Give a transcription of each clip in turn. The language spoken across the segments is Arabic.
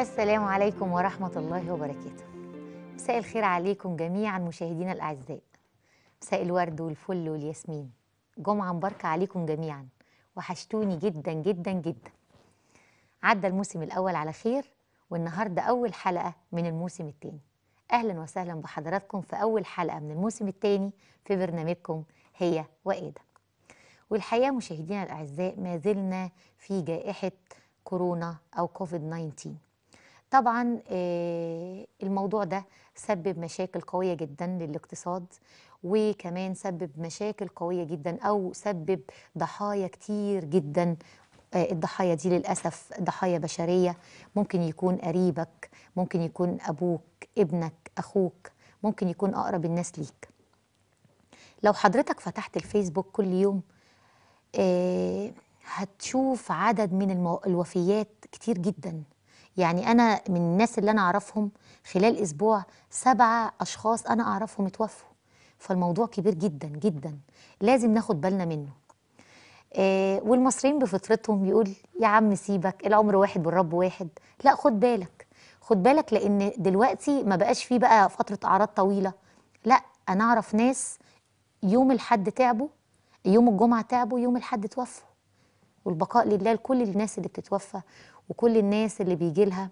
السلام عليكم ورحمة الله وبركاته مساء الخير عليكم جميعا مشاهدينا الأعزاء مساء الورد والفل والياسمين جمعة مباركة عليكم جميعا وحشتوني جدا جدا جدا عدى الموسم الأول على خير والنهاردة أول حلقة من الموسم الثاني أهلا وسهلا بحضراتكم في أول حلقة من الموسم الثاني في برنامجكم هي وآدم والحقيقة مشاهدينا الأعزاء ما زلنا في جائحة كورونا أو كوفيد 19 طبعا آه، الموضوع ده سبب مشاكل قوية جدا للاقتصاد وكمان سبب مشاكل قوية جدا أو سبب ضحايا كتير جدا آه، الضحايا دي للأسف ضحايا بشرية ممكن يكون قريبك ممكن يكون أبوك ابنك أخوك ممكن يكون أقرب الناس ليك لو حضرتك فتحت الفيسبوك كل يوم آه، هتشوف عدد من الوفيات كتير جداً يعني أنا من الناس اللي أنا أعرفهم خلال أسبوع سبعة أشخاص أنا أعرفهم اتوفوا فالموضوع كبير جدا جدا لازم ناخد بالنا منه آه والمصريين بفطرتهم يقول يا عم سيبك العمر واحد والرب واحد لا خد بالك خد بالك لأن دلوقتي ما بقاش فيه بقى فترة أعراض طويلة لا أنا أعرف ناس يوم الحد تعبوا يوم الجمعة تعبوا يوم الحد توفوا والبقاء لله لكل الناس اللي بتتوفى وكل الناس اللي بيجي لها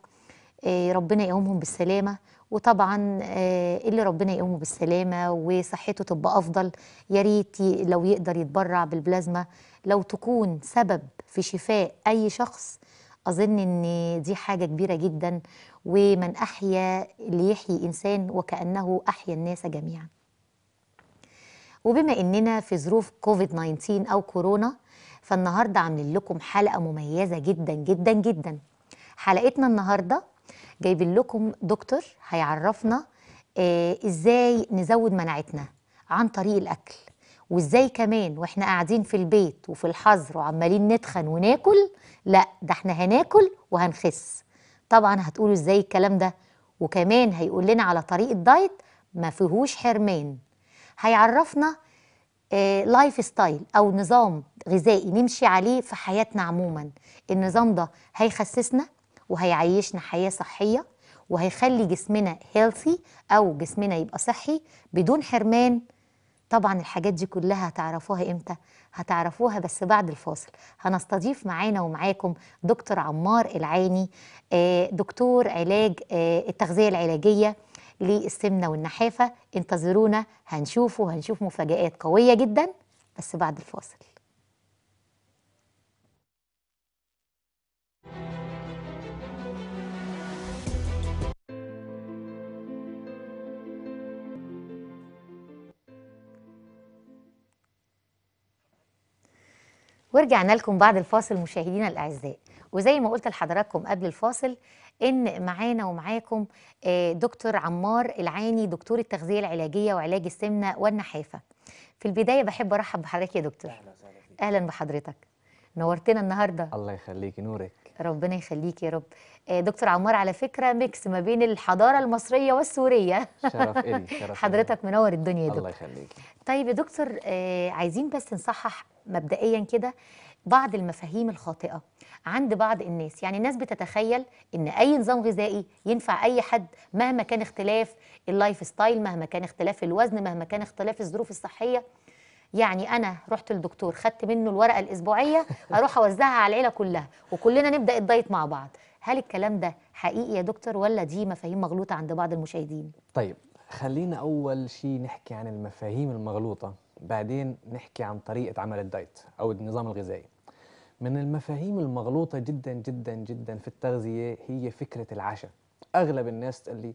آه، ربنا يقومهم بالسلامة وطبعا آه، اللي ربنا يقومه بالسلامة وصحته تبقى أفضل يا ريت لو يقدر يتبرع بالبلازما لو تكون سبب في شفاء أي شخص أظن إن دي حاجة كبيرة جدا ومن أحيا ليحيي إنسان وكأنه أحيا الناس جميعا وبما إننا في ظروف كوفيد 19 أو كورونا فالنهارده عاملين لكم حلقه مميزه جدا جدا جدا حلقتنا النهارده جايبين لكم دكتور هيعرفنا آه ازاي نزود مناعتنا عن طريق الاكل وازاي كمان واحنا قاعدين في البيت وفي الحظر وعمالين نتخن وناكل لا ده احنا هناكل وهنخس طبعا هتقولوا ازاي الكلام ده وكمان هيقول لنا على طريق الدايت ما فيهوش حرمان هيعرفنا لايف آه، ستايل او نظام غذائي نمشي عليه في حياتنا عموما النظام ده هيخسسنا وهيعيشنا حياه صحيه وهيخلي جسمنا هيلثي او جسمنا يبقى صحي بدون حرمان طبعا الحاجات دي كلها هتعرفوها امتى هتعرفوها بس بعد الفاصل هنستضيف معانا ومعاكم دكتور عمار العاني آه، دكتور علاج آه، التغذيه العلاجيه للسمنة والنحافة انتظرونا هنشوفه وهنشوف مفاجآت قوية جدا بس بعد الفاصل ورجعنا لكم بعد الفاصل مشاهدينا الأعزاء وزي ما قلت لحضراتكم قبل الفاصل ان معانا ومعاكم آه، دكتور عمار العاني دكتور التغذيه العلاجيه وعلاج السمنه والنحافه في البدايه بحب ارحب بحضرتك يا دكتور اهلا بحضرتك نورتنا النهارده الله يخليكي نورك ربنا يخليك يا رب آه، دكتور عمار على فكره ميكس ما بين الحضاره المصريه والسوريه شرف الي شرف حضرتك منور الدنيا يا دكتور الله يخليك طيب يا دكتور آه، عايزين بس نصحح مبدئيا كده بعض المفاهيم الخاطئة عند بعض الناس يعني الناس بتتخيل ان اي نظام غذائي ينفع اي حد مهما كان اختلاف اللايف ستايل مهما كان اختلاف الوزن مهما كان اختلاف الظروف الصحية يعني انا رحت للدكتور خدت منه الورقة الاسبوعية اروح اوزعها على العيلة كلها وكلنا نبدأ الدايت مع بعض هل الكلام ده حقيقي يا دكتور ولا دي مفاهيم مغلوطة عند بعض المشاهدين؟ طيب خلينا أول شيء نحكي عن المفاهيم المغلوطة بعدين نحكي عن طريقة عمل الدايت أو النظام الغذائي من المفاهيم المغلوطة جدا جدا جدا في التغذية هي فكرة العشاء أغلب الناس تقول لي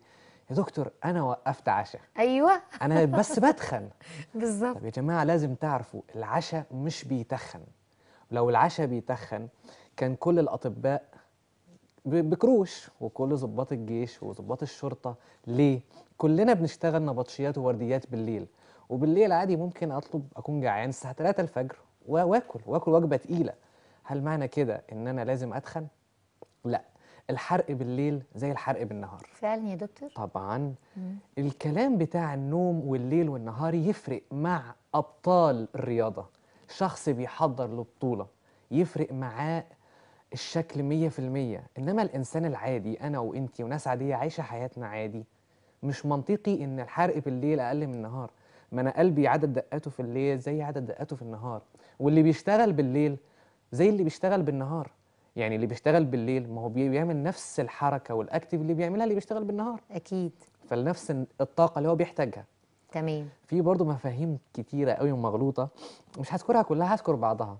يا دكتور أنا وقفت عشاء أيوة أنا بس بدخن بالظبط طب يا جماعة لازم تعرفوا العشاء مش بيتخن لو العشاء بيتخن كان كل الأطباء بكروش وكل ضباط الجيش وضباط الشرطة ليه؟ كلنا بنشتغل نبطشيات وورديات بالليل وبالليل عادي ممكن أطلب أكون جعان الساعة 3 الفجر واكل واكل وجبه تقيله هل معنى كده ان انا لازم اتخن لا الحرق بالليل زي الحرق بالنهار فعلا يا دكتور طبعا مم. الكلام بتاع النوم والليل والنهار يفرق مع ابطال الرياضه شخص بيحضر لبطوله يفرق معاه الشكل 100% انما الانسان العادي انا وانتي وناس عاديه عايشه حياتنا عادي مش منطقي ان الحرق بالليل اقل من النهار ما انا قلبي عدد دقاته في الليل زي عدد دقاته في النهار واللي بيشتغل بالليل زي اللي بيشتغل بالنهار يعني اللي بيشتغل بالليل ما هو بيعمل نفس الحركه والاكتيف اللي بيعملها اللي بيشتغل بالنهار اكيد فلنفس الطاقه اللي هو بيحتاجها تمام في برضه مفاهيم كتيره قوي ومغلوطه مش هذكرها كلها هذكر بعضها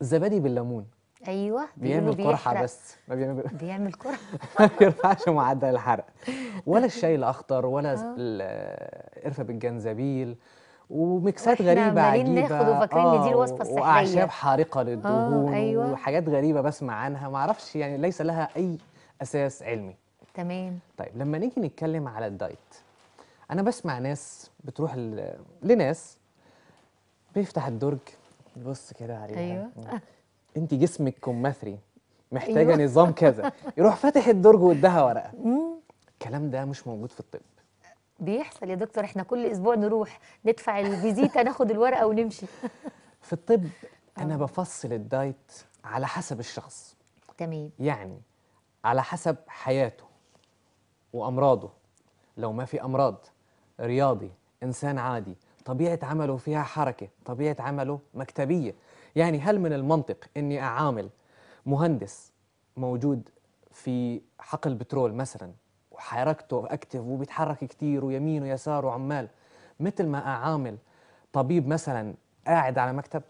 الزبادي بالليمون ايوه بيعمل قرحه بس ما بيعمل بيعمل قرحه ما بيرفعش معدل الحرق ولا الشاي الاخضر ولا آه. القرفه بالجنزبيل وميكسات غريبه عجيبه ناخد وفاكرين ان آه دي الوصفه الصحيه واعشاب حارقه آه، للدهون آه أيوة. وحاجات غريبه بسمع عنها ما اعرفش يعني ليس لها اي اساس علمي تمام طيب لما نيجي نتكلم على الدايت انا بسمع ناس بتروح لناس بيفتح الدرج يبص كده عليها ايوه انت جسمك كمثري محتاجه أيوة. نظام كذا يروح فاتح الدرج واداها ورقه الكلام ده مش موجود في الطب بيحصل يا دكتور احنا كل اسبوع نروح ندفع الفيزيتا ناخد الورقه ونمشي في الطب آه. انا بفصل الدايت على حسب الشخص تمام يعني على حسب حياته وامراضه لو ما في امراض رياضي انسان عادي طبيعه عمله فيها حركه طبيعه عمله مكتبيه يعني هل من المنطق اني اعامل مهندس موجود في حقل بترول مثلا وحركته اكتف وبيتحرك كثير ويمين ويسار وعمال مثل ما اعامل طبيب مثلا قاعد على مكتب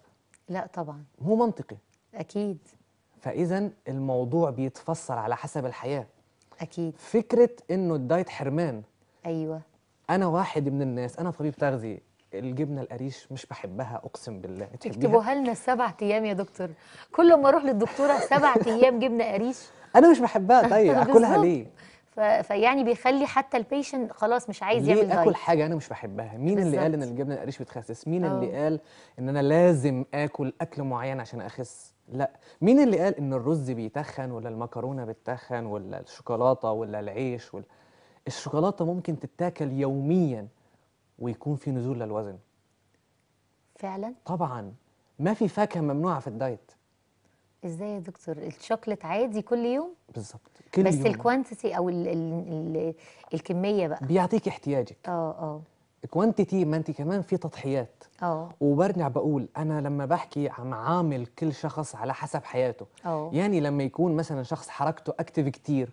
لا طبعا مو منطقي اكيد فاذا الموضوع بيتفسر على حسب الحياه اكيد فكره انه الدايت حرمان ايوه انا واحد من الناس انا طبيب تغذيه الجبنه القريش مش بحبها اقسم بالله تكتبوها لنا السبع ايام يا دكتور كل ما اروح للدكتوره سبع ايام جبنه قريش انا مش بحبها طيب اكلها ليه فيعني بيخلي حتى البيشنت خلاص مش عايز يعمل دايت اكل حاجه انا مش بحبها مين بالزبط. اللي قال ان الجبنه القريش بتخسس مين أوه. اللي آه. قال ان انا لازم اكل اكل معين عشان اخس لا مين اللي قال ان الرز بيتخن ولا المكرونه بتتخن ولا الشوكولاته ولا العيش ولا الشوكولاته ممكن تتاكل يوميا ويكون في نزول للوزن فعلا طبعا ما في فاكهه ممنوعه في الدايت ازاي يا دكتور الشوكليت عادي كل يوم بالظبط كل بس الكوانتيتي او الـ الـ الـ الكميه بقى بيعطيك احتياجك اه اه كوانتيتي ما انت كمان في تضحيات اه وبرجع بقول انا لما بحكي عم عامل كل شخص على حسب حياته أوه. يعني لما يكون مثلا شخص حركته اكتف كتير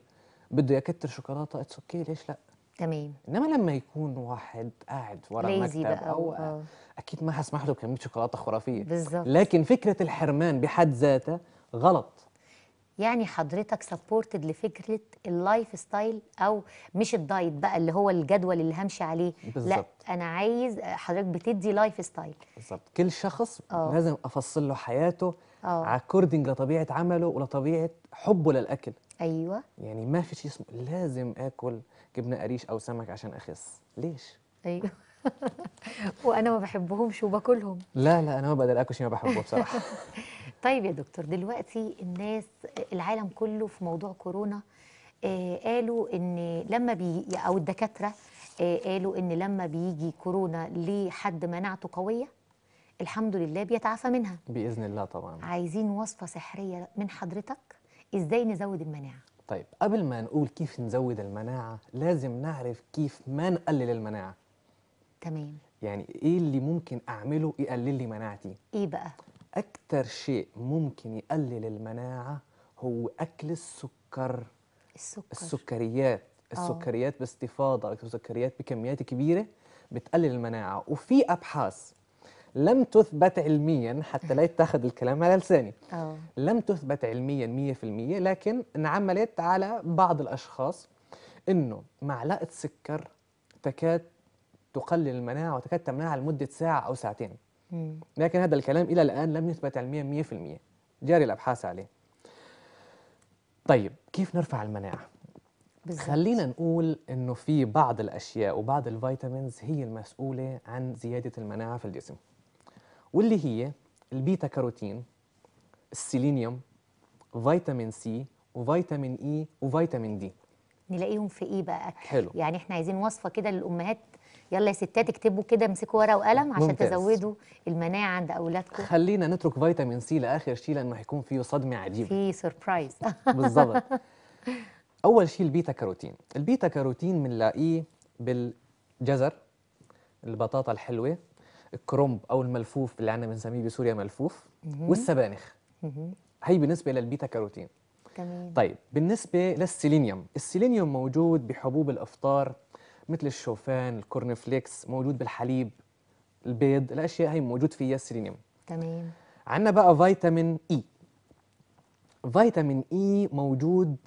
بده يكتر شوكولاته اتس اوكي ليش لا تمام انما لما يكون واحد قاعد ورا مكتب بقى او أوه. اكيد ما حسمح له بكميه شوكولاته خرافيه بالظبط لكن فكره الحرمان بحد ذاتها غلط يعني حضرتك سبورتد لفكره اللايف ستايل او مش الدايت بقى اللي هو الجدول اللي همشي عليه بالزبط. لا انا عايز حضرتك بتدي لايف ستايل بالظبط كل شخص أوه. لازم افصل له حياته اكوردنج آه. لطبيعه عمله ولطبيعه حبه للاكل ايوه يعني ما في شيء اسمه لازم اكل جبنه قريش او سمك عشان اخس ليش ايوه وانا ما بحبهمش وباكلهم لا لا انا ما بقدر اكل شيء ما بحبه بصراحه طيب يا دكتور دلوقتي الناس العالم كله في موضوع كورونا آه قالوا ان لما بي او الدكاتره آه قالوا ان لما بيجي كورونا لحد مناعته قويه الحمد لله بيتعافى منها باذن الله طبعا عايزين وصفه سحريه من حضرتك ازاي نزود المناعه طيب قبل ما نقول كيف نزود المناعه لازم نعرف كيف ما نقلل المناعه تمام يعني ايه اللي ممكن اعمله يقلل لي مناعتي ايه بقى أكثر شيء ممكن يقلل المناعة هو أكل السكر السكر السكريات آه. السكريات أوه. باستفاضة السكريات بكميات كبيرة بتقلل المناعة وفي أبحاث لم تثبت علميا حتى لا يتخذ الكلام على لساني أوه. لم تثبت علميا 100% لكن انعملت على بعض الأشخاص أنه معلقة سكر تكاد تقلل المناعة وتكاد تمنعها لمدة ساعة أو ساعتين لكن هذا الكلام إلى الآن لم يثبت علميا 100% جاري الأبحاث عليه طيب كيف نرفع المناعة؟ بالزبط. خلينا نقول انه في بعض الاشياء وبعض الفيتامينز هي المسؤوله عن زياده المناعه في الجسم واللي هي البيتا كاروتين السيلينيوم فيتامين سي وفيتامين اي وفيتامين دي نلاقيهم في ايه بقى حلو يعني احنا عايزين وصفه كده للامهات يلا يا ستات اكتبوا كده امسكوا ورقه وقلم عشان ممتاز. تزودوا المناعه عند اولادكم خلينا نترك فيتامين سي لاخر شيء لانه هيكون فيه صدمه عجيبه في سربرايز بالظبط اول شيء البيتا كاروتين البيتا كاروتين بنلاقيه بالجزر البطاطا الحلوه الكرنب او الملفوف اللي عندنا بنسميه بسوريا ملفوف والسبانخ هي بالنسبه للبيتا كاروتين تمام طيب بالنسبه للسيلينيوم السيلينيوم موجود بحبوب الافطار مثل الشوفان الكورن فليكس موجود بالحليب البيض الاشياء هي موجود فيها السيلينيوم تمام عندنا بقى فيتامين اي e. فيتامين اي e موجود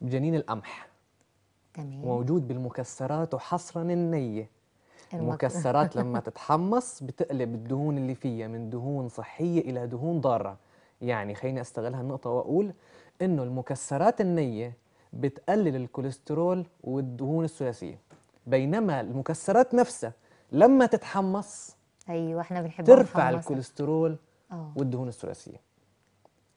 بجنين القمح تمام موجود بالمكسرات وحصرا النيه المكسرات لما تتحمص بتقلب الدهون اللي فيها من دهون صحيه الى دهون ضاره يعني خليني استغلها النقطه واقول انه المكسرات النيه بتقلل الكوليسترول والدهون الثلاثيه بينما المكسرات نفسها لما تتحمص ايوه احنا بنحبها ترفع محمصة. الكوليسترول أوه. والدهون الثلاثيه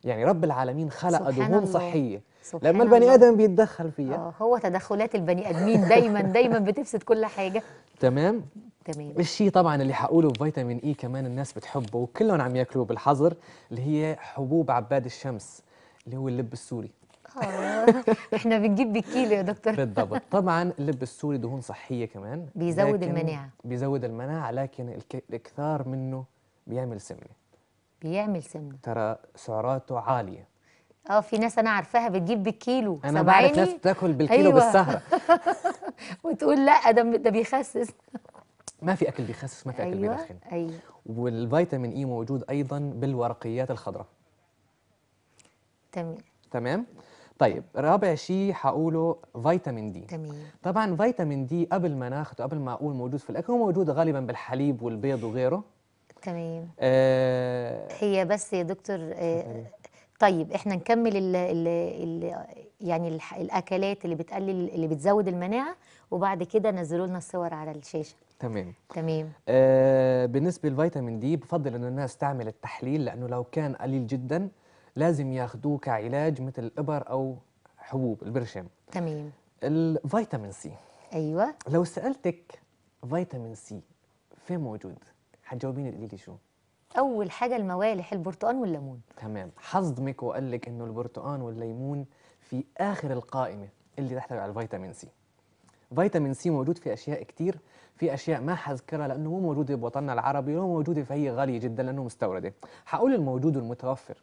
يعني رب العالمين خلق دهون صحيه سبحان لما البني ادم بيتدخل فيها آه هو تدخلات البني ادمين دايما دايما بتفسد كل حاجه تمام تمام الشيء طبعا اللي هقوله في فيتامين اي كمان الناس بتحبه وكلهم عم ياكلوه بالحظر اللي هي حبوب عباد الشمس اللي هو اللب السوري احنا بنجيب بالكيلو يا دكتور بالضبط طبعا اللب السوري دهون صحيه كمان بيزود المناعه بيزود المناعه لكن الاكثار منه بيعمل سمنه بيعمل سمنه ترى سعراته عاليه اه في ناس انا عارفاها بتجيب بالكيلو انا بعرف ناس بتاكل بالكيلو أيوة. بالسهره وتقول لا ده ده بيخسس ما في اكل بيخسس ما في اكل أيوة. بيدخن ايوه والفيتامين اي موجود ايضا بالورقيات الخضراء تمام تمام طيب رابع شيء حقوله فيتامين دي تمام طبعا فيتامين دي قبل ما ناخده قبل ما اقول موجود في الاكل هو موجود غالبا بالحليب والبيض وغيره تمام آه هي بس يا دكتور آه طيب احنا نكمل الـ الـ الـ يعني الـ الاكلات اللي بتقلل اللي بتزود المناعه وبعد كده نزلوا لنا الصور على الشاشه تمام تمام آه بالنسبه للفيتامين دي بفضل ان الناس تعمل التحليل لانه لو كان قليل جدا لازم ياخذوه كعلاج مثل الإبر أو حبوب البرشم تمام الفيتامين سي أيوة لو سألتك فيتامين سي فين موجود؟ حتجاوبيني تقولي لي شو؟ أول حاجة الموالح البرتقال والليمون تمام حظمك وقال لك إنه البرتقال والليمون في آخر القائمة اللي تحتوي على الفيتامين سي فيتامين سي موجود في اشياء كثير في اشياء ما حذكرها لانه مو موجوده بوطننا العربي ولا موجوده فهي غاليه جدا لانه مستورده حقول الموجود والمتوفر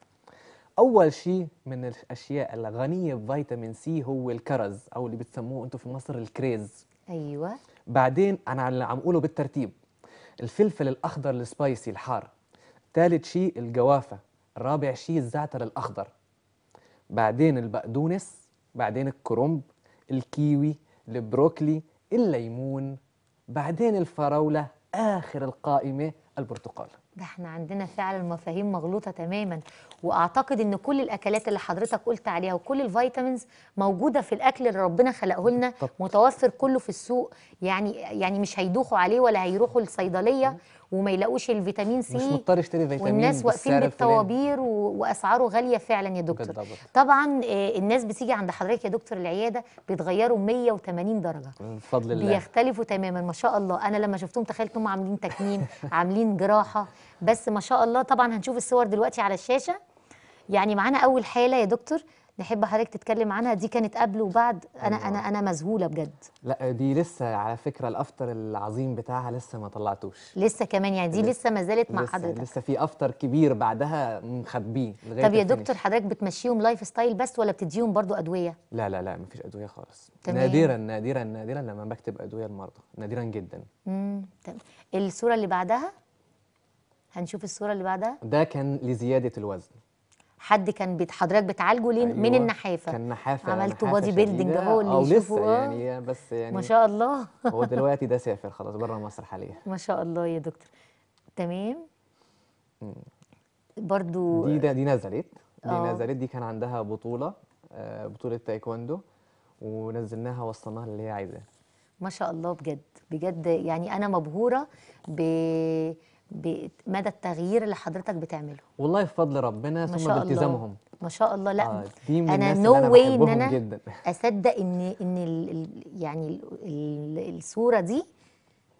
اول شيء من الاشياء الغنيه بفيتامين سي هو الكرز او اللي بتسموه انتم في مصر الكريز ايوه بعدين انا اللي عم اقوله بالترتيب الفلفل الاخضر السبايسي الحار ثالث شيء الجوافه رابع شيء الزعتر الاخضر بعدين البقدونس بعدين الكرنب الكيوي البروكلي الليمون بعدين الفراوله اخر القائمه البرتقال ده احنا عندنا فعلا مفاهيم مغلوطه تماما واعتقد ان كل الاكلات اللي حضرتك قلت عليها وكل الفيتامينز موجوده في الاكل اللي ربنا خلقه لنا متوفر كله في السوق يعني يعني مش هيدوخوا عليه ولا هيروحوا الصيدليه وما يلاقوش الفيتامين سي مش مضطر يشتري فيتامين والناس واقفين بالطوابير واسعاره غاليه فعلا يا دكتور بالضبط. طبعا آه، الناس بتيجي عند حضرتك يا دكتور العياده بيتغيروا 180 درجه بفضل الله بيختلفوا تماما ما شاء الله انا لما شفتهم تخيلت هم عاملين تكميم عاملين جراحه بس ما شاء الله طبعا هنشوف الصور دلوقتي على الشاشه يعني معانا اول حاله يا دكتور نحب حضرتك تتكلم عنها دي كانت قبل وبعد انا أيوة. انا انا مذهوله بجد لا دي لسه على فكره الافطر العظيم بتاعها لسه ما طلعتوش لسه كمان يعني دي لسه, ما زالت مع حضرتك لسه في افطر كبير بعدها مخبيه طب يا دكتور حضرتك بتمشيهم لايف ستايل بس ولا بتديهم برضو ادويه لا لا لا ما فيش ادويه خالص تمام. نادرا نادرا نادرا لما بكتب ادويه المرضى نادرا جدا امم تمام الصوره اللي بعدها هنشوف الصوره اللي بعدها ده كان لزياده الوزن حد كان حضرتك بتعالجه ليه أيوة من النحافه كان نحافه عملته بادي بيلدنج هو اللي أو لسه آه. يعني بس يعني ما شاء الله هو دلوقتي ده سافر خلاص بره مصر حاليا ما شاء الله يا دكتور تمام برضو دي ده دي نزلت دي أوه. نزلت دي كان عندها بطوله آه، بطوله تايكوندو ونزلناها وصلناها للي هي عايزاه ما شاء الله بجد بجد يعني انا مبهوره ب مدى التغيير اللي حضرتك بتعمله والله بفضل ربنا ثم بالتزامهم ما شاء الله لا آه دي من انا نو واي ان انا جداً. اصدق ان ان الـ يعني الـ الصوره دي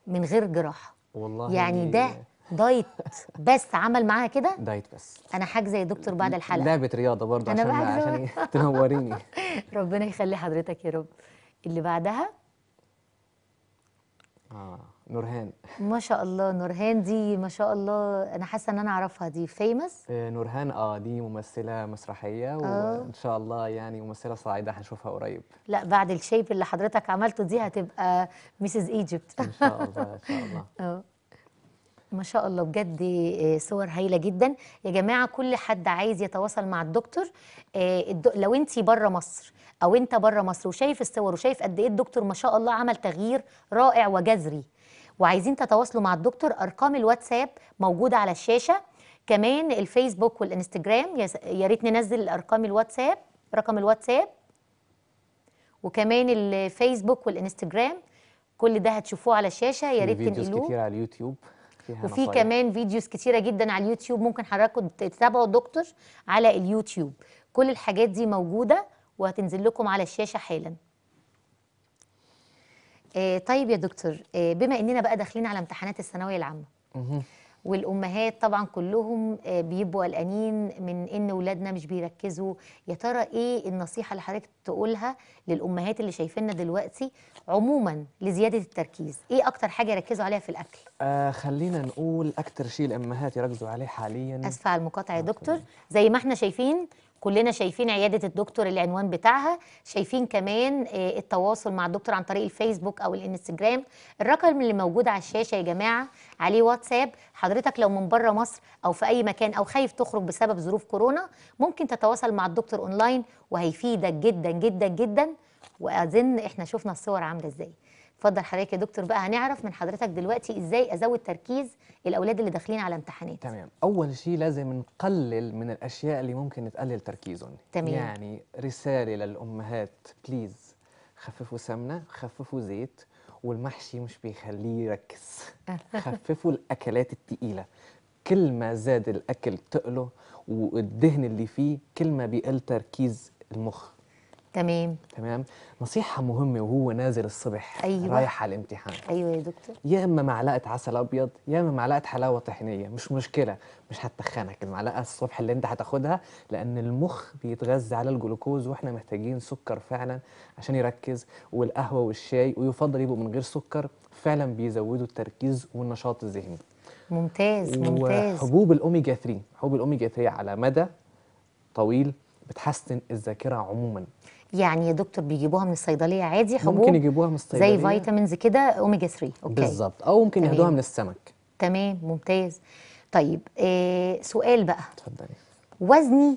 من غير جراحه والله يعني ده دايت بس عمل معاها كده دايت بس انا حاجزه يا دكتور بعد الحلقه لعبه رياضه برضه عشان عشان تنوريني ربنا يخلي حضرتك يا رب اللي بعدها اه نورهان ما شاء الله نورهان دي ما شاء الله انا حاسه ان انا اعرفها دي فيمس آه، نورهان اه دي ممثله مسرحيه آه. وان شاء الله يعني ممثله صاعده هنشوفها قريب لا بعد الشيب اللي حضرتك عملته دي هتبقى ميسز ايجيبت ان شاء الله ان شاء الله اه ما شاء الله بجد آه، صور هايله جدا يا جماعه كل حد عايز يتواصل مع الدكتور آه، لو انت بره مصر او انت بره مصر وشايف الصور وشايف قد ايه الدكتور ما شاء الله عمل تغيير رائع وجذري وعايزين تتواصلوا مع الدكتور ارقام الواتساب موجوده على الشاشه كمان الفيسبوك والانستجرام يا ريت ننزل ارقام الواتساب رقم الواتساب وكمان الفيسبوك والانستجرام كل ده هتشوفوه على الشاشه يا ريت تنقلوه فيديوز كتير على اليوتيوب وفي كمان فيديوز كتيره جدا على اليوتيوب ممكن حضراتكم تتابعوا الدكتور على اليوتيوب كل الحاجات دي موجوده وهتنزل لكم على الشاشه حالا آه، طيب يا دكتور آه، بما اننا بقى داخلين على امتحانات الثانويه العامه والامهات طبعا كلهم آه، بيبقوا قلقانين من ان ولادنا مش بيركزوا يا ترى ايه النصيحه اللي حضرتك تقولها للامهات اللي شايفيننا دلوقتي عموما لزياده التركيز ايه اكتر حاجه يركزوا عليها في الاكل آه خلينا نقول اكتر شيء الامهات يركزوا عليه حاليا اسف على المقاطعه يا دكتور إيه؟ زي ما احنا شايفين كلنا شايفين عياده الدكتور العنوان بتاعها شايفين كمان آه، التواصل مع الدكتور عن طريق الفيسبوك او الانستجرام الرقم اللي موجود على الشاشه يا جماعه عليه واتساب حضرتك لو من بره مصر او في اي مكان او خايف تخرج بسبب ظروف كورونا ممكن تتواصل مع الدكتور اونلاين وهيفيدك جدا جدا جدا واظن احنا شفنا الصور عامله ازاي اتفضل حضرتك يا دكتور بقى هنعرف من حضرتك دلوقتي ازاي ازود تركيز الاولاد اللي داخلين على امتحانات تمام اول شيء لازم نقلل من الاشياء اللي ممكن تقلل تركيزهم تمام يعني رساله للامهات بليز خففوا سمنه خففوا زيت والمحشي مش بيخليه يركز خففوا الاكلات الثقيله كل ما زاد الاكل تقله والدهن اللي فيه كل ما بيقل تركيز المخ تمام تمام نصيحة مهمة وهو نازل الصبح أيوة. رايح على الامتحان أيوة يا دكتور يا إما معلقة عسل أبيض يا إما معلقة حلاوة طحينية مش مشكلة مش هتخنك المعلقة الصبح اللي أنت هتاخدها لأن المخ بيتغذى على الجلوكوز وإحنا محتاجين سكر فعلا عشان يركز والقهوة والشاي ويفضل يبقوا من غير سكر فعلا بيزودوا التركيز والنشاط الذهني ممتاز ممتاز وحبوب الأوميجا 3 حبوب الأوميجا 3 على مدى طويل بتحسن الذاكرة عموما يعني يا دكتور بيجيبوها من الصيدليه عادي حبوب ممكن يجيبوها من الصيدليه زي فيتامينز كده اوميجا 3 اوكي بالظبط او ممكن ياخدوها من السمك تمام ممتاز طيب آه سؤال بقى اتفضلي وزني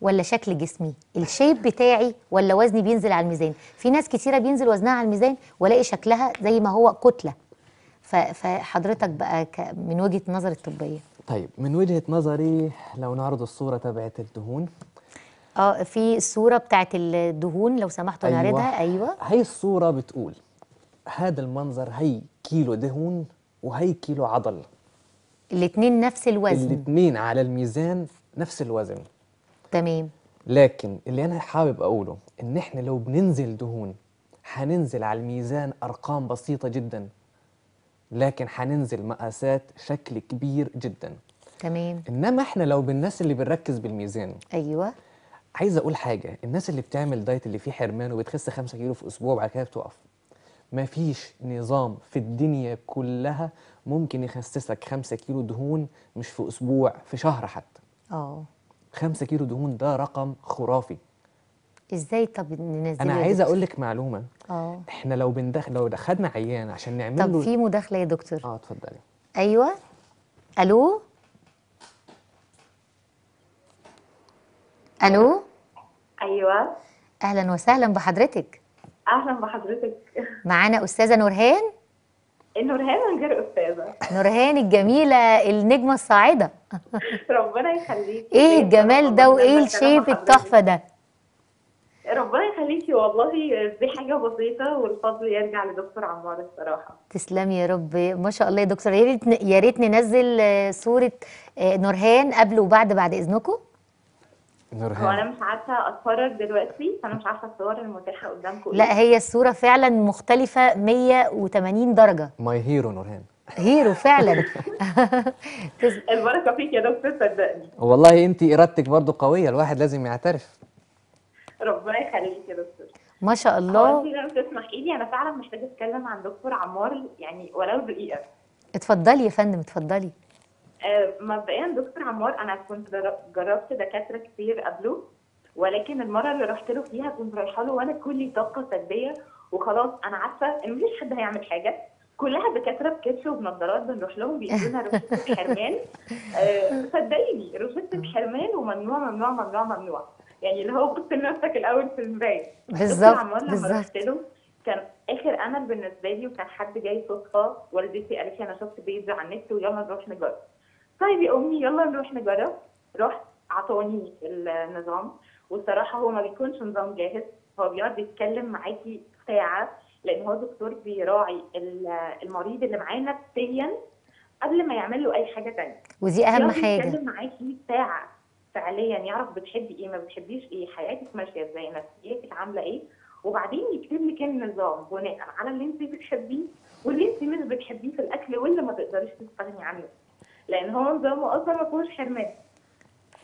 ولا شكل جسمي الشيب بتاعي ولا وزني بينزل على الميزان في ناس كتيره بينزل وزنها على الميزان والاقي شكلها زي ما هو كتله فحضرتك بقى من وجهه نظر الطبيه طيب من وجهه نظري لو نعرض الصوره تبعت الدهون اه في الصوره بتاعت الدهون لو سمحتوا أيوة. نعرضها ايوه هي الصوره بتقول هذا المنظر هي كيلو دهون وهي كيلو عضل الاثنين نفس الوزن الاثنين على الميزان نفس الوزن تمام لكن اللي انا حابب اقوله ان احنا لو بننزل دهون هننزل على الميزان ارقام بسيطه جدا لكن هننزل مقاسات شكل كبير جدا تمام انما احنا لو بالناس اللي بنركز بالميزان ايوه عايز اقول حاجه الناس اللي بتعمل دايت اللي فيه حرمان وبتخس 5 كيلو في اسبوع وبعد كده بتقف مفيش نظام في الدنيا كلها ممكن يخسسك 5 كيلو دهون مش في اسبوع في شهر حتى اه 5 كيلو دهون ده رقم خرافي ازاي طب ننزل انا عايزه اقول لك معلومه اه احنا لو بندخل لو دخلنا عيان عشان نعمل له طب في مداخله يا دكتور اه اتفضلي ايوه الو الو ايوه اهلا وسهلا بحضرتك اهلا بحضرتك معانا استاذه نورهان نورهان من غير استاذه نورهان الجميله النجمه الصاعده ربنا يخليكي ايه الجمال ده وايه الشيب التحفه ده ربنا يخليكي والله دي حاجه بسيطه والفضل يرجع لدكتور عمار الصراحه تسلمي يا رب ما شاء الله يا دكتور يا ريت يا ريت ننزل آه، صوره آه، نورهان قبل وبعد بعد اذنكم نورهان وانا مش عارفه اتفرج دلوقتي فانا مش عارفه الصور المتاحه قدامكم إيه. لا هي الصوره فعلا مختلفه 180 درجه ماي هيرو نورهان هيرو فعلا البركه فيك يا دكتور صدقني والله انت ارادتك برضو قويه الواحد لازم يعترف ربنا يخليك يا دكتور ما شاء الله انت لو تسمحي لي انا فعلا محتاجه اتكلم عن دكتور عمار يعني ولو دقيقه اتفضلي يا فندم اتفضلي آه، مبدئيا دكتور عمار انا كنت جربت دكاتره كتير قبله ولكن المره اللي رحت له فيها كنت رايحه له وانا كلي طاقه سلبيه وخلاص انا عارفه ان مفيش حد هيعمل حاجه كلها دكاتره بكتش وبنظارات بنروح لهم بيدونا روشته حرمان آه، صدقيني روشته حرمان وممنوع ممنوع ممنوع ممنوع يعني اللي هو بص لنفسك الاول في المرايه بالظبط بالظبط كان اخر امل بالنسبه لي وكان حد جاي صدفه والدتي قالت لي انا شفت بيتزا على النت ويلا نروح نجرب طيب يا امي يلا نروح نجرب رحت عطوني النظام والصراحه هو ما بيكونش نظام جاهز هو بيقعد يتكلم معاكي ساعه لان هو دكتور بيراعي المريض اللي معاه نفسيا قبل ما يعمل له اي حاجه ثانيه ودي اهم حاجه بيتكلم معاكي ساعه فعليا يعرف بتحبي ايه ما بتحبيش ايه حياتك ماشيه ازاي نفسيتك عامله ايه وبعدين يكتب لك النظام بناء على اللي انت بتحبيه واللي انت مش بتحبيه في الاكل واللي ما تقدريش تستغني عنه لان هو نظامه اصلا ما فيهوش حرمان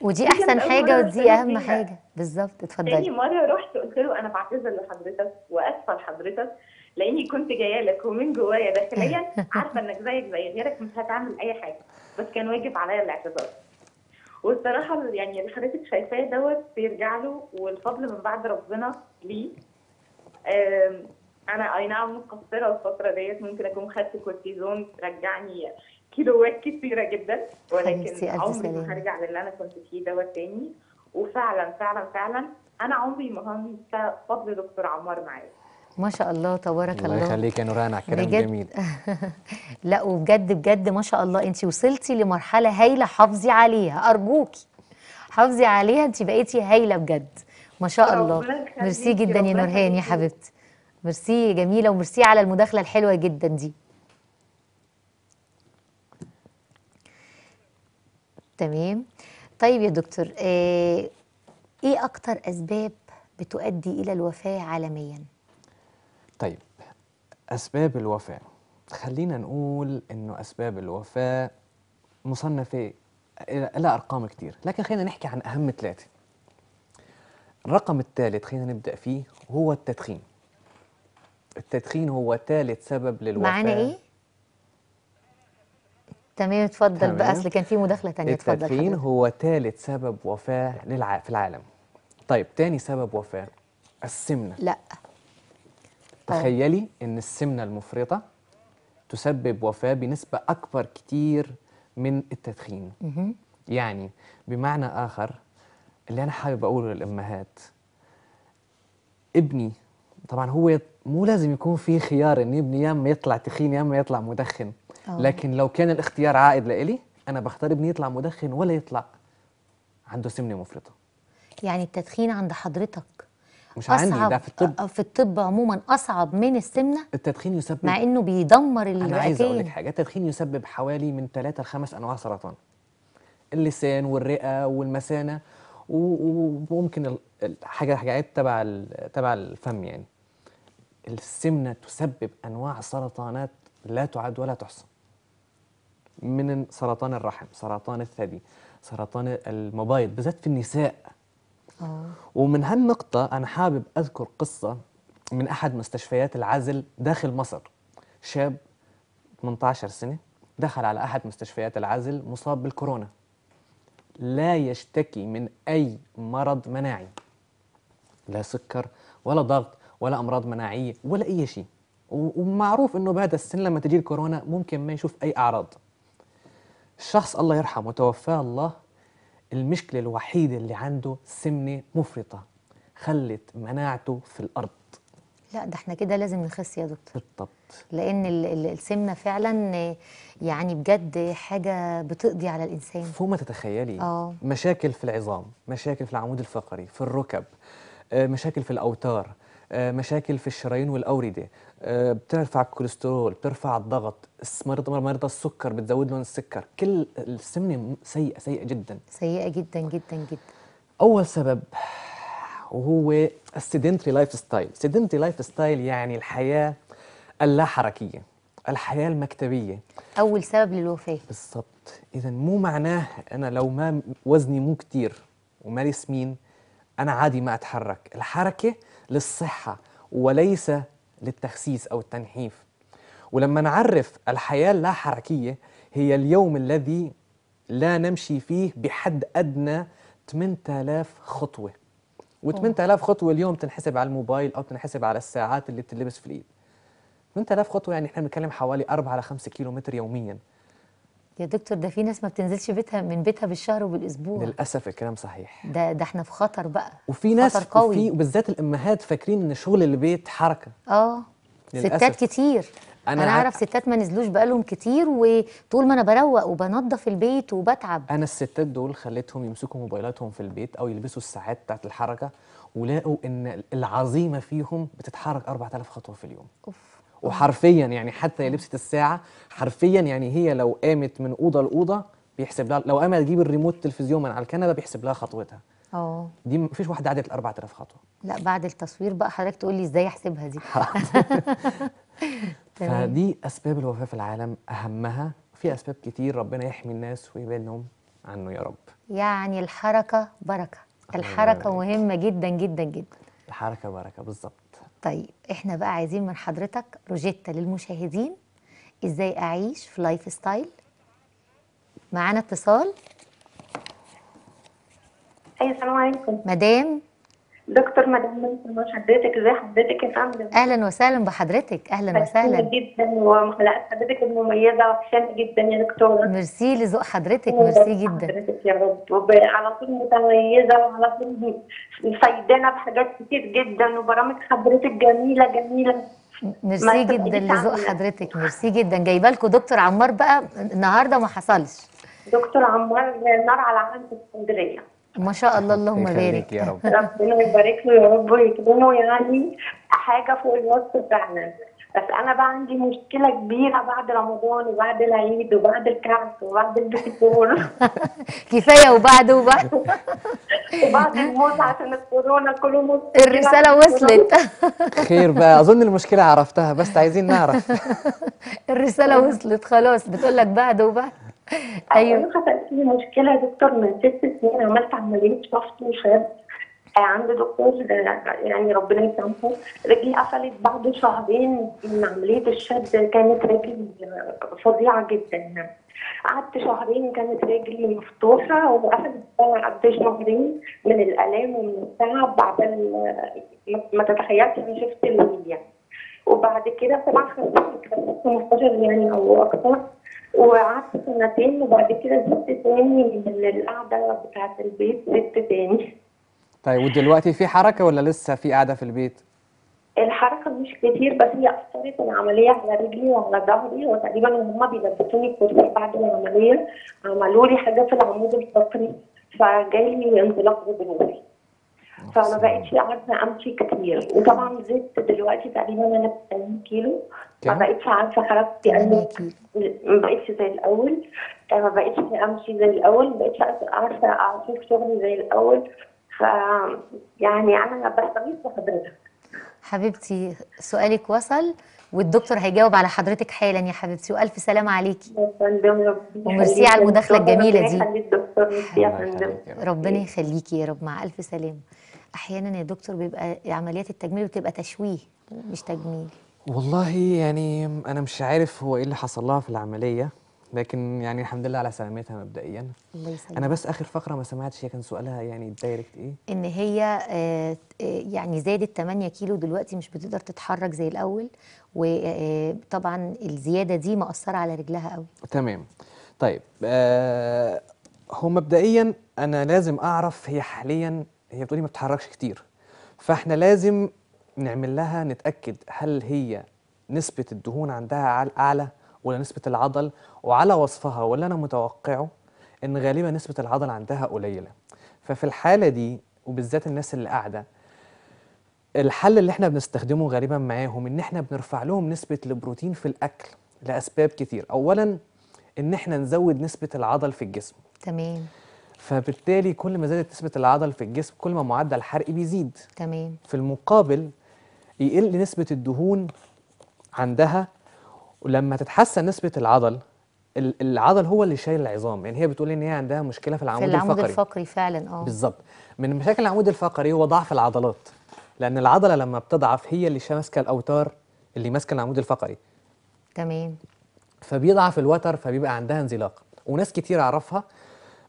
ودي احسن حاجه ودي اهم حاجه بالظبط اتفضلي تاني مره رحت قلت له انا بعتذر لحضرتك واسفه لحضرتك لاني كنت جايه لك ومن جوايا داخليا عارفه انك زيك زي غيرك مش هتعمل اي حاجه بس كان واجب عليا الاعتذار والصراحه يعني اللي حضرتك شايفاه دوت بيرجع له والفضل من بعد ربنا ليه انا اي نعم مقصره الفتره ديت ممكن اكون خدت كورتيزون رجعني كيلوات كتيره جدا ولكن عمري ما هرجع للي انا كنت فيه دوت تاني وفعلا فعلا فعلا انا عمري ما هنسى فضل دكتور عمار معايا ما شاء الله تبارك الله الله يخليك يا نوران على الكلام الجميل لا وبجد بجد ما شاء الله انت وصلتي لمرحله هايله حافظي عليها ارجوكي حافظي عليها انت بقيتي هايله بجد ما شاء الله ميرسي جدا يا نورهان يا حبيبتي ميرسي جميله وميرسي على المداخله الحلوه جدا دي تمام طيب يا دكتور آه، ايه اكتر اسباب بتؤدي الى الوفاه عالميا طيب اسباب الوفاه خلينا نقول انه اسباب الوفاه مصنفه آه، لها ارقام كتير لكن خلينا نحكي عن اهم ثلاثه الرقم الثالث خلينا نبدا فيه هو التدخين التدخين هو ثالث سبب للوفاه معنى ايه تمام اتفضل بقى اصل كان في مداخله ثانيه اتفضل التدخين هو ثالث سبب وفاه للع... في العالم طيب ثاني سبب وفاه السمنه لا تخيلي ان السمنه المفرطه تسبب وفاه بنسبه اكبر كتير من التدخين يعني بمعنى اخر اللي انا حابب اقوله للامهات ابني طبعا هو مو لازم يكون في خيار ان ابني يا اما يطلع تخين يا اما يطلع مدخن آه. لكن لو كان الاختيار عائد لإلي انا بختار ابني يطلع مدخن ولا يطلع عنده سمنه مفرطه يعني التدخين عند حضرتك مش عندي ده في الطب آه، في الطب عموما اصعب من السمنه التدخين يسبب مع انه بيدمر الرئتين انا عايز اقول لك حاجه التدخين يسبب حوالي من ثلاثة لخمس انواع سرطان اللسان والرئه والمثانه وممكن حاجه حاجات تبع تبع الفم يعني السمنه تسبب انواع سرطانات لا تعد ولا تحصى من سرطان الرحم سرطان الثدي سرطان المبايض بالذات في النساء آه. ومن هالنقطة أنا حابب أذكر قصة من أحد مستشفيات العزل داخل مصر شاب 18 سنة دخل على أحد مستشفيات العزل مصاب بالكورونا لا يشتكي من أي مرض مناعي لا سكر ولا ضغط ولا أمراض مناعية ولا أي شيء ومعروف أنه بهذا السن لما تجي الكورونا ممكن ما يشوف أي أعراض الشخص الله يرحمه توفاه الله المشكلة الوحيدة اللي عنده سمنة مفرطة خلت مناعته في الأرض لا ده احنا كده لازم نخس يا دكتور بالضبط لان السمنه فعلا يعني بجد حاجه بتقضي على الانسان فوق ما تتخيلي أوه. مشاكل في العظام مشاكل في العمود الفقري في الركب آه، مشاكل في الاوتار آه، مشاكل في الشرايين والاورده آه، بترفع الكوليسترول بترفع الضغط مرضى مرضى السكر بتزود لهم السكر كل السمنه سيئه سيئه جدا سيئه جدا جدا جدا اول سبب وهو السيدنتري لايف ستايل سيدنتري لايف ستايل يعني الحياه اللا حركيه الحياه المكتبيه اول سبب للوفاه بالضبط اذا مو معناه انا لو ما وزني مو كتير لي سمين انا عادي ما اتحرك الحركه للصحه وليس للتخسيس أو التنحيف ولما نعرف الحياة اللا حركية هي اليوم الذي لا نمشي فيه بحد أدنى 8000 خطوة و8000 خطوة اليوم تنحسب على الموبايل أو تنحسب على الساعات اللي بتلبس في الإيد 8000 خطوة يعني نحن بنتكلم حوالي 4 ل 5 كيلومتر يومياً يا دكتور ده في ناس ما بتنزلش بيتها من بيتها بالشهر وبالاسبوع للاسف الكلام صحيح ده ده احنا في خطر بقى وفي ناس خطر قوي وفي وبالذات الامهات فاكرين ان شغل البيت حركه اه ستات كتير انا, أنا اعرف ستات ما نزلوش بقالهم كتير وطول ما انا بروق وبنضف البيت وبتعب انا الستات دول خليتهم يمسكوا موبايلاتهم في البيت او يلبسوا الساعات بتاعت الحركه ولقوا ان العظيمه فيهم بتتحرك 4000 خطوه في اليوم اوف وحرفيا يعني حتى لبسة لبست الساعه حرفيا يعني هي لو قامت من اوضه لاوضه بيحسب لها لو قامت تجيب الريموت تلفزيون من على الكنبه بيحسب لها خطوتها اه دي مفيش واحده عدت ال 4000 خطوه لا بعد التصوير بقى حضرتك تقول لي ازاي احسبها دي فدي اسباب الوفاه في العالم اهمها في اسباب كتير ربنا يحمي الناس ويبعدهم عنه يا رب يعني الحركه بركه الحركه مهمه جدا جدا جدا الحركه بركه بالظبط طيب احنا بقى عايزين من حضرتك روجيتا للمشاهدين ازاي اعيش في لايف ستايل معانا اتصال ايوه السلام عليكم مدام دكتور مدام منى حضرتك ازي حضرتك يا فندم اهلا وسهلا بحضرتك اهلا وسهلا جدا وحلقات حضرتك المميزه وحشانه جدا يا دكتوره ميرسي لذوق حضرتك ميرسي جدا حضرتك يا رب وعلى طول متميزه وعلى طول مفيدانا بحاجات كتير جدا وبرامج حضرتك جميله جميله ميرسي جدا لذوق حضرتك ميرسي جدا جايبه لكم دكتور عمار بقى النهارده ما حصلش دكتور عمار نار على عين اسكندريه ما شاء الله اللهم بارك يا رب ربنا يبارك له يا رب ويكرمه يعني حاجه فوق الوصف فعلا بس انا بقى عندي مشكله كبيره بعد رمضان وبعد العيد وبعد الكعك وبعد البيتكور كفايه وبعد وبعد وبعد الموت عشان الكورونا كله موت الرساله وصلت خير بقى اظن المشكله عرفتها بس عايزين نعرف الرساله وصلت خلاص بتقول لك بعد وبعد ايوه حصلت لي مشكله دكتور من ست سنين عملت عمليه شفط وشاب آه، عند دكتور آه، يعني ربنا يسامحه رجلي قفلت بعد شهرين من عمليه الشد كانت رجلي آه، فظيعه جدا قعدت شهرين كانت رجلي مفتوحه وقفلت بعد شهرين من الالام ومن التعب بعد ما تتخيلش اني شفت الميديا وبعد كده طبعا خسرت 15 يعني او اكثر وقعدت سنتين وبعد كده جبت تاني من القعده بتاعه البيت جبت تاني طيب ودلوقتي في حركه ولا لسه في قاعده في البيت؟ الحركه مش كتير بس هي اثرت العمليه على رجلي وعلى ظهري وتقريبا هما بيلبسوني كرسي بعد العمليه عملوا لي حاجه في العمود الفقري فجالي انطلاق غضروفي فما بقتش عارفه امشي كتير وطبعا زدت دلوقتي تقريبا انا 80 كيلو ما بقتش عارفه حركتي يعني ما بقتش زي الاول آه، ما بقتش امشي زي الاول ما بقتش عارفه اشوف شغلي زي الاول ف يعني انا بستغيث بحضرتك حبيبتي سؤالك وصل والدكتور هيجاوب على حضرتك حالا يا حبيبتي والف سلام عليكي وميرسي على المداخله الجميله دي ربنا يخليكي يا رب مع الف سلامه احيانا يا دكتور بيبقى عمليات التجميل بتبقى تشويه مش تجميل والله يعني انا مش عارف هو ايه اللي حصل لها في العمليه لكن يعني الحمد لله على سلامتها مبدئيا الله يسلمك انا بس اخر فقره ما سمعتش هي كان سؤالها يعني دايركت ايه ان هي آه، آه، يعني زادت 8 كيلو دلوقتي مش بتقدر تتحرك زي الاول وطبعا آه، الزياده دي مأثره على رجلها قوي تمام طيب هو مبدئيا انا لازم اعرف هي حاليا هي بتقولي ما بتتحركش كتير فاحنا لازم نعمل لها نتاكد هل هي نسبه الدهون عندها اعلى ولا نسبه العضل وعلى وصفها ولا انا متوقعه ان غالبا نسبه العضل عندها قليله ففي الحاله دي وبالذات الناس اللي قاعده الحل اللي احنا بنستخدمه غالبا معاهم ان احنا بنرفع لهم نسبه البروتين في الاكل لاسباب كتير اولا ان احنا نزود نسبه العضل في الجسم تمام فبالتالي كل ما زادت نسبة العضل في الجسم كل ما معدل الحرق بيزيد تمام في المقابل يقل نسبة الدهون عندها ولما تتحسن نسبة العضل العضل هو اللي شايل العظام يعني هي بتقول ان هي عندها مشكله في العمود, في العمود الفقري الفقري فعلا اه بالظبط من مشاكل العمود الفقري هو ضعف العضلات لان العضله لما بتضعف هي اللي ماسكه الاوتار اللي ماسكه العمود الفقري تمام فبيضعف الوتر فبيبقى عندها انزلاق وناس كتير اعرفها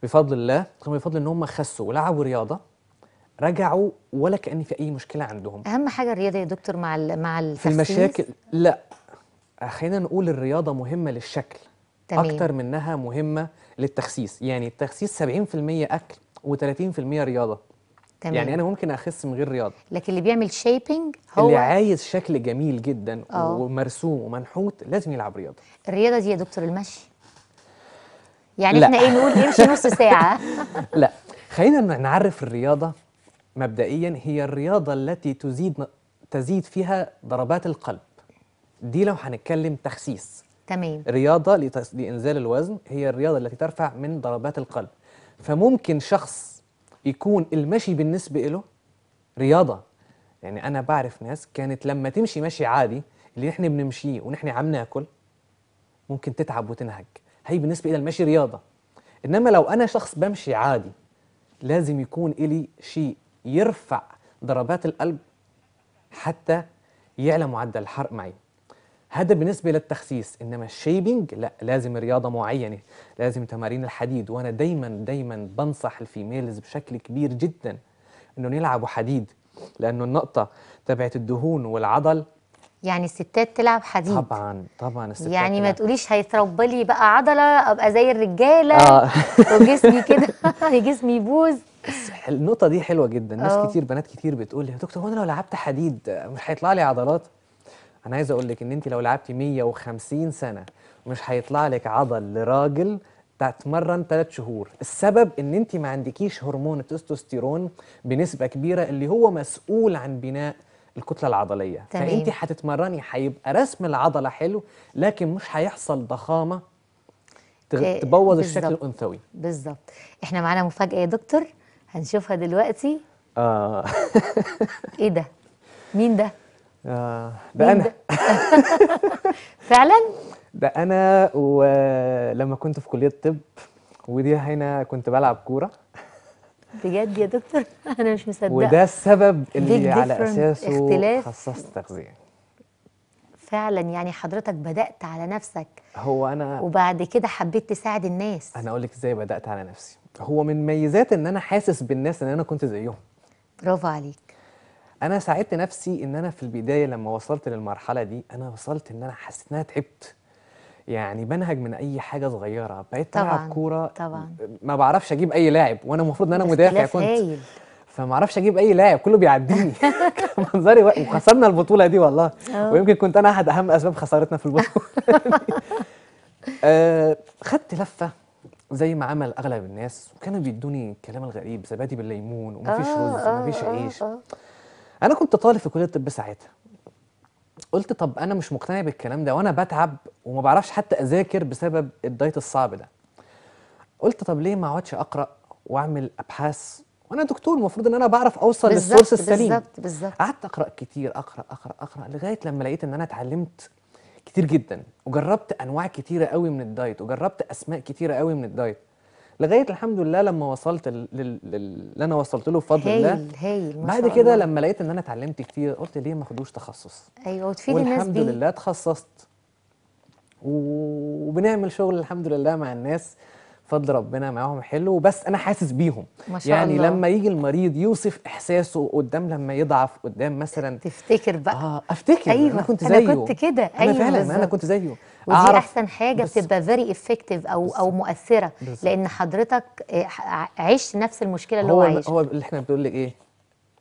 بفضل الله قاموا بفضل ان هم خسوا ولعبوا رياضه رجعوا ولا كان في اي مشكله عندهم اهم حاجه الرياضه يا دكتور مع الـ مع الـ في المشاكل لا خلينا نقول الرياضه مهمه للشكل تمام. اكتر منها مهمه للتخسيس يعني التخسيس 70% اكل و30% رياضه تمام. يعني انا ممكن اخس من غير رياضه لكن اللي بيعمل شيبنج هو اللي عايز شكل جميل جدا أوه. ومرسوم ومنحوت لازم يلعب رياضه الرياضه دي يا دكتور المشي يعني لا. احنا ايه نقول امشي نص ساعه لا خلينا نعرف الرياضه مبدئيا هي الرياضه التي تزيد تزيد فيها ضربات القلب دي لو هنتكلم تخسيس تمام رياضه لتس... لانزال الوزن هي الرياضه التي ترفع من ضربات القلب فممكن شخص يكون المشي بالنسبه له رياضه يعني انا بعرف ناس كانت لما تمشي مشي عادي اللي احنا بنمشيه ونحن عم ناكل ممكن تتعب وتنهج هي بالنسبه الى المشي رياضه انما لو انا شخص بمشي عادي لازم يكون الي شيء يرفع ضربات القلب حتى يعلى معدل الحرق معي هذا بالنسبة للتخسيس إنما الشيبينج لا لازم رياضة معينة لازم تمارين الحديد وأنا دايما دايما بنصح الفيميلز بشكل كبير جدا إنهم يلعبوا حديد لأنه النقطة تبعت الدهون والعضل يعني الستات تلعب حديد طبعا طبعا الستات يعني تلعب. ما تقوليش هيتربى لي بقى عضله ابقى زي الرجاله آه. وجسمي كده جسمي يبوظ النقطه دي حلوه جدا ناس أوه. كتير بنات كتير بتقول لي يا دكتور هو انا لو لعبت حديد مش هيطلع لي عضلات انا عايز اقول لك ان انت لو لعبتي 150 سنه مش هيطلع لك عضل لراجل تتمرن ثلاث شهور السبب ان انت ما عندكيش هرمون التستوستيرون بنسبه كبيره اللي هو مسؤول عن بناء الكتله العضليه تمام. فانت هتتمرني هيبقى رسم العضله حلو لكن مش هيحصل ضخامه آه، تبوظ الشكل الانثوي بالظبط احنا معانا مفاجاه يا دكتور هنشوفها دلوقتي اه ايه ده مين ده آه ده انا ده؟ فعلا ده انا ولما كنت في كليه الطب ودي هنا كنت بلعب كوره بجد يا دكتور انا مش مصدقه وده السبب اللي على اساسه خصصت تغذيه فعلا يعني حضرتك بدات على نفسك هو انا وبعد كده حبيت تساعد الناس انا اقول لك ازاي بدات على نفسي هو من ميزات ان انا حاسس بالناس ان انا كنت زيهم برافو عليك انا ساعدت نفسي ان انا في البدايه لما وصلت للمرحله دي انا وصلت ان انا حسيت ان انا تعبت يعني بنهج من اي حاجه صغيره بقيت العب كوره طبعا ما بعرفش اجيب اي لاعب وانا المفروض ان انا مدافع كنت هايل. فما اعرفش اجيب اي لاعب كله بيعديني منظري وخسرنا البطوله دي والله أوه. ويمكن كنت انا احد اهم اسباب خسارتنا في البطوله آه خدت لفه زي ما عمل اغلب الناس وكانوا بيدوني الكلام الغريب زبادي بالليمون ومفيش آه، رز آه، ومفيش آه، عيش انا كنت طالب في كليه الطب ساعتها قلت طب انا مش مقتنع بالكلام ده وانا بتعب وما بعرفش حتى اذاكر بسبب الدايت الصعب ده قلت طب ليه ما اقعدش اقرا واعمل ابحاث وانا دكتور المفروض ان انا بعرف اوصل للسورس السليم بالظبط بالظبط قعدت اقرا كتير اقرا اقرا اقرا لغايه لما لقيت ان انا اتعلمت كتير جدا وجربت انواع كتيره قوي من الدايت وجربت اسماء كتيره قوي من الدايت لغايه الحمد لله لما وصلت اللي انا وصلت له بفضل الله هايل هايل بعد كده لما لقيت ان انا اتعلمت كتير قلت ليه ما اخدوش تخصص ايوه وتفيد الناس بيه والحمد لله اتخصصت وبنعمل شغل الحمد لله مع الناس فضل ربنا معاهم حلو بس انا حاسس بيهم ما شاء يعني الله. لما يجي المريض يوصف احساسه قدام لما يضعف قدام مثلا تفتكر بقى آه افتكر أيوة. انا كنت زيه انا كنت كده ايوه انا فعلا بالزبط. انا كنت زيه ودي احسن حاجه بتبقى فيري افكتيف او بس. او مؤثره بس. لان حضرتك آه، عشت نفس المشكله اللي هو, هو عايشها هو اللي احنا بنقول لك ايه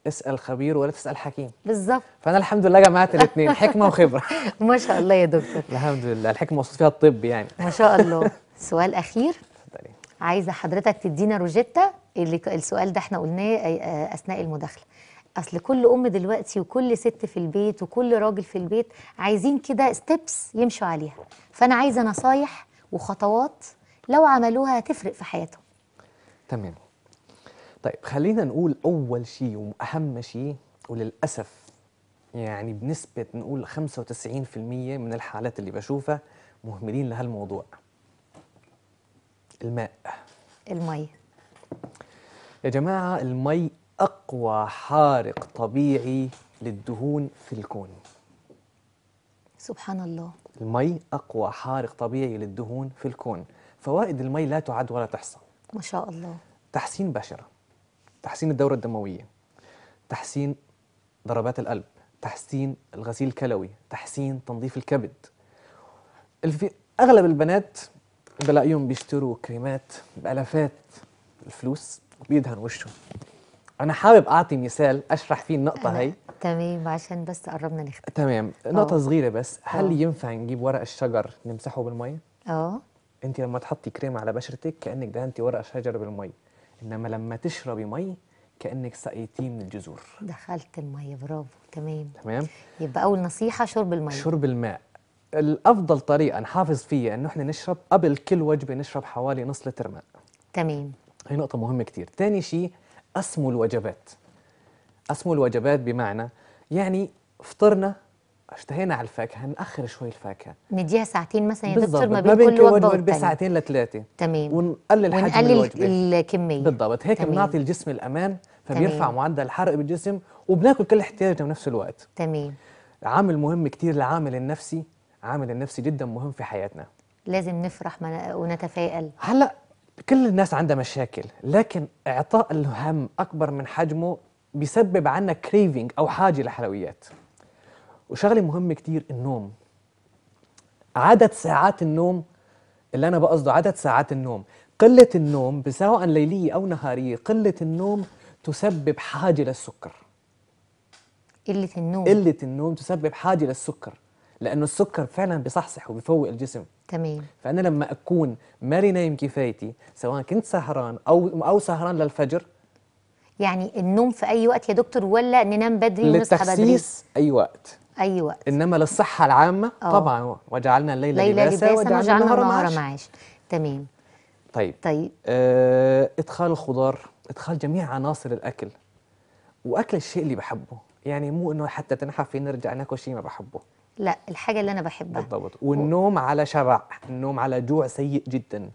اسال خبير ولا تسال حكيم بالظبط فانا الحمد لله جمعت الاثنين حكمه وخبره ما شاء الله يا دكتور الحمد لله الحكمه مقصود فيها الطب يعني ما شاء الله سؤال اخير اتفضلي عايزه حضرتك تدينا روجيتا اللي السؤال ده احنا قلناه اثناء المداخله اصل كل ام دلوقتي وكل ست في البيت وكل راجل في البيت عايزين كده ستيبس يمشوا عليها فانا عايزه نصايح وخطوات لو عملوها هتفرق في حياتهم تمام طيب خلينا نقول أول شيء وأهم شيء وللأسف يعني بنسبة نقول 95% من الحالات اللي بشوفها مهملين لهالموضوع الماء المي يا جماعة المي أقوى حارق طبيعي للدهون في الكون سبحان الله المي أقوى حارق طبيعي للدهون في الكون فوائد المي لا تعد ولا تحصى ما شاء الله تحسين بشرة تحسين الدورة الدموية تحسين ضربات القلب تحسين الغسيل الكلوي تحسين تنظيف الكبد الفي... أغلب البنات بلاقيهم بيشتروا كريمات بألافات الفلوس بيدهن وشهم أنا حابب أعطي مثال أشرح فيه النقطة هي تمام عشان بس قربنا نختم تمام نقطة أوه. صغيرة بس هل أوه. ينفع نجيب ورق الشجر نمسحه بالمية؟ اه انت لما تحطي كريم على بشرتك كانك دهنتي ورق شجر بالمي انما لما تشربي مي كانك سقيتيه من الجذور دخلت الميه برافو تمام تمام يبقى اول نصيحه شرب المي شرب الماء الافضل طريقه نحافظ فيها انه احنا نشرب قبل كل وجبه نشرب حوالي نص لتر ماء تمام هي نقطه مهمه كثير ثاني شيء اسمو الوجبات اسمو الوجبات بمعنى يعني فطرنا اشتهينا على الفاكهه ناخر شوي الفاكهه نديها ساعتين مثلا يا دكتور ما بين, بين كل وجبه وجبه ساعتين لثلاثه تمام ونقلل حجم ونقلل الوجبه الكميه بالضبط هيك بنعطي الجسم الامان فبيرفع تمام. معدل الحرق بالجسم وبناكل كل احتياجنا بنفس الوقت تمام عامل مهم كتير العامل النفسي عامل النفسي جدا مهم في حياتنا لازم نفرح ونتفائل هلا كل الناس عندها مشاكل لكن اعطاء الهم اكبر من حجمه بيسبب عنا كريفنج او حاجه لحلويات وشغله مهم كتير النوم عدد ساعات النوم اللي انا بقصده عدد ساعات النوم قله النوم سواء ليليه او نهاريه قله النوم تسبب حاجه للسكر قله النوم قله النوم تسبب حاجه للسكر لانه السكر فعلا بصحصح وبفوق الجسم تمام فانا لما اكون ماري نايم كفايتي سواء كنت سهران او او سهران للفجر يعني النوم في اي وقت يا دكتور ولا ننام بدري ونصحى بدري للتخسيس اي وقت اي وقت انما للصحه العامه أوه. طبعا وجعلنا الليل ليلة لباسا, وجعلنا, وجعلنا النهار معاشا معاش. تمام طيب طيب آه ادخال الخضار ادخال جميع عناصر الاكل واكل الشيء اللي بحبه يعني مو انه حتى تنحفي نرجع ناكل شيء ما بحبه لا الحاجه اللي انا بحبها بالضبط والنوم و... على شبع النوم على جوع سيء جدا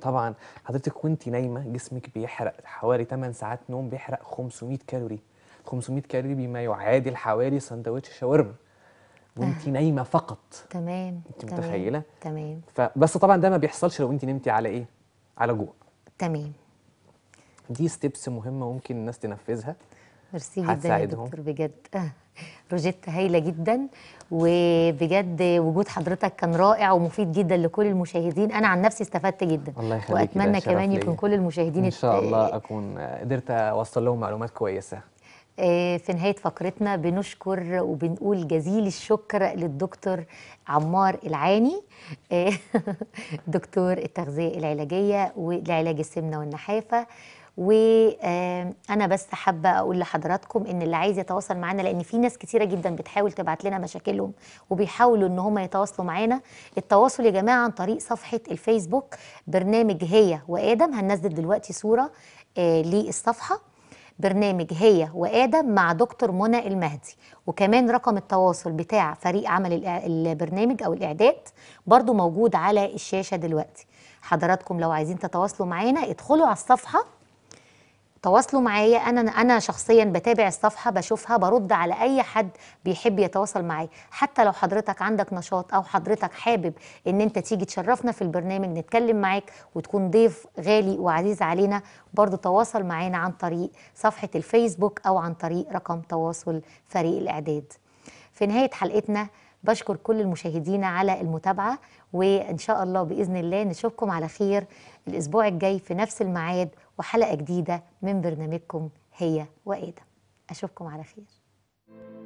طبعا حضرتك وانت نايمه جسمك بيحرق حوالي 8 ساعات نوم بيحرق 500 كالوري 500 كالوري بما يعادل حوالي سندوتش شاورما وانت أه. نايمه فقط تمام انت متخيله تمام فبس طبعا ده ما بيحصلش لو انت نمتي على ايه على جوع تمام دي ستيبس مهمه ممكن الناس تنفذها ميرسي جدا يا دكتور بجد أه. روجيت هايله جدا وبجد وجود حضرتك كان رائع ومفيد جدا لكل المشاهدين انا عن نفسي استفدت جدا الله يخليك واتمنى كمان يكون كل المشاهدين ان شاء الله اكون قدرت اوصل لهم معلومات كويسه آه، في نهاية فقرتنا بنشكر وبنقول جزيل الشكر للدكتور عمار العاني آه، دكتور التغذية العلاجية والعلاج السمنة والنحافة وانا آه، بس حابه اقول لحضراتكم ان اللي عايز يتواصل معانا لان في ناس كتيره جدا بتحاول تبعت لنا مشاكلهم وبيحاولوا ان هم يتواصلوا معانا التواصل يا جماعه عن طريق صفحه الفيسبوك برنامج هي وادم هننزل دلوقتي صوره للصفحه برنامج هي وادم مع دكتور منى المهدي وكمان رقم التواصل بتاع فريق عمل البرنامج او الاعداد برضو موجود على الشاشه دلوقتي حضراتكم لو عايزين تتواصلوا معانا ادخلوا على الصفحه تواصلوا معايا انا انا شخصيا بتابع الصفحه بشوفها برد على اي حد بيحب يتواصل معايا حتى لو حضرتك عندك نشاط او حضرتك حابب ان انت تيجي تشرفنا في البرنامج نتكلم معاك وتكون ضيف غالي وعزيز علينا برضو تواصل معانا عن طريق صفحه الفيسبوك او عن طريق رقم تواصل فريق الاعداد في نهايه حلقتنا بشكر كل المشاهدين على المتابعه وان شاء الله باذن الله نشوفكم على خير الاسبوع الجاي في نفس الميعاد وحلقة جديدة من برنامجكم هي وآدم أشوفكم على خير